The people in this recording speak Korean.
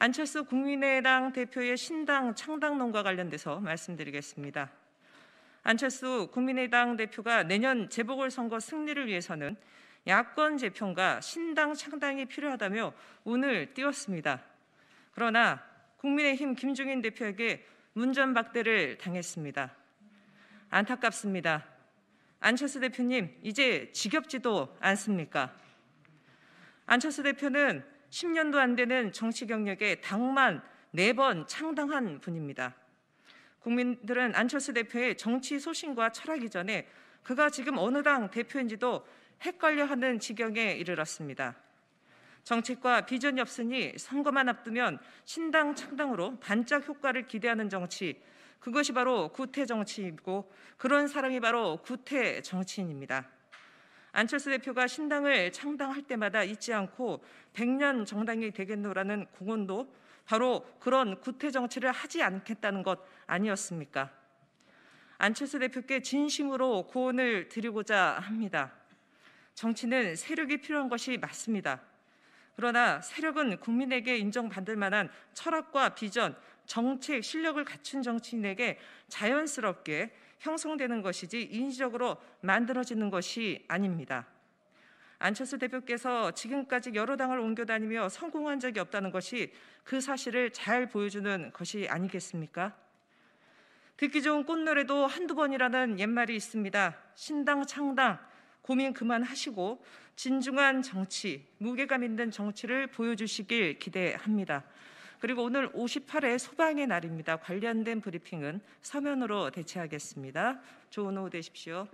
안철수 국민의당 대표의 신당 창당론과 관련돼서 말씀드리겠습니다. 안철수 국민의당 대표가 내년 재보궐선거 승리를 위해서는 야권 재편과 신당 창당이 필요하다며 운을 띄웠습니다. 그러나 국민의힘 김종인 대표에게 문전박대를 당했습니다. 안타깝습니다. 안철수 대표님, 이제 지겹지도 않습니까? 안철수 대표는 10년도 안 되는 정치 경력에 당만 4번 창당한 분입니다. 국민들은 안철수 대표의 정치 소신과 철학이 전에 그가 지금 어느 당 대표인지도 헷갈려하는 지경에 이르렀습니다. 정책과 비전이 없으니 선거만 앞두면 신당 창당으로 반짝 효과를 기대하는 정치, 그것이 바로 구태 정치이고 그런 사람이 바로 구태 정치인입니다. 안철수 대표가 신당을 창당할 때마다 잊지 않고 100년 정당이 되겠노라는 공언도 바로 그런 구태 정치를 하지 않겠다는 것 아니었습니까? 안철수 대표께 진심으로 고언을 드리고자 합니다. 정치는 세력이 필요한 것이 맞습니다. 그러나 세력은 국민에게 인정받을 만한 철학과 비전, 정책, 실력을 갖춘 정치인에게 자연스럽게 형성되는 것이지 인위적으로 만들어지는 것이 아닙니다. 안철수 대표께서 지금까지 여러 당을 옮겨 다니며 성공한 적이 없다는 것이 그 사실을 잘 보여주는 것이 아니겠습니까? 듣기 좋은 꽃노래도 한두 번이라는 옛말이 있습니다. 신당 창당 고민 그만하시고 진중한 정치, 무게감 있는 정치를 보여주시길 기대합니다. 그리고 오늘 58회 소방의 날입니다. 관련된 브리핑은 서면으로 대체하겠습니다. 좋은 오후 되십시오.